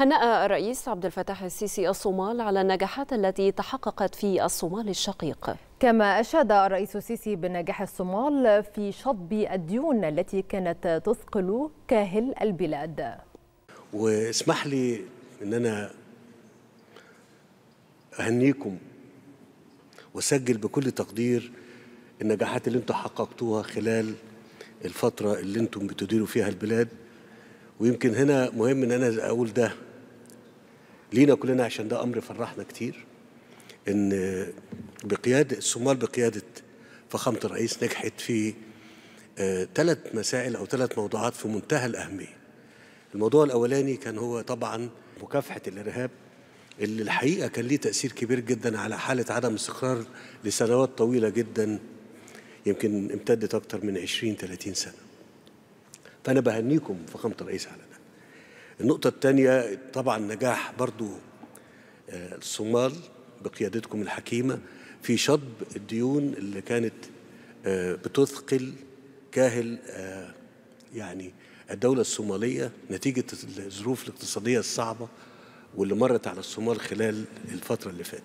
هنأ الرئيس عبد الفتاح السيسي الصومال على النجاحات التي تحققت في الصومال الشقيق كما أشاد الرئيس السيسي بنجاح الصومال في شطب الديون التي كانت تثقل كاهل البلاد واسمح لي أن أنا أهنيكم وأسجل بكل تقدير النجاحات اللي انتم حققتوها خلال الفترة اللي انتم بتديروا فيها البلاد ويمكن هنا مهم ان انا اقول ده لينا كلنا عشان ده امر فرحنا كتير ان بقياده الصومال بقياده فخامه الرئيس نجحت في ثلاث آه، مسائل او ثلاث موضوعات في منتهى الاهميه. الموضوع الاولاني كان هو طبعا مكافحه الارهاب اللي الحقيقه كان ليه تاثير كبير جدا على حاله عدم استقرار لسنوات طويله جدا يمكن امتدت اكثر من 20 30 سنه. فانا بهنيكم فخامه الرئيس على ده. النقطة الثانية طبعا نجاح برضو آه، الصومال بقيادتكم الحكيمة في شطب الديون اللي كانت آه، بتثقل كاهل آه، يعني الدولة الصومالية نتيجة الظروف الاقتصادية الصعبة واللي مرت على الصومال خلال الفترة اللي فاتت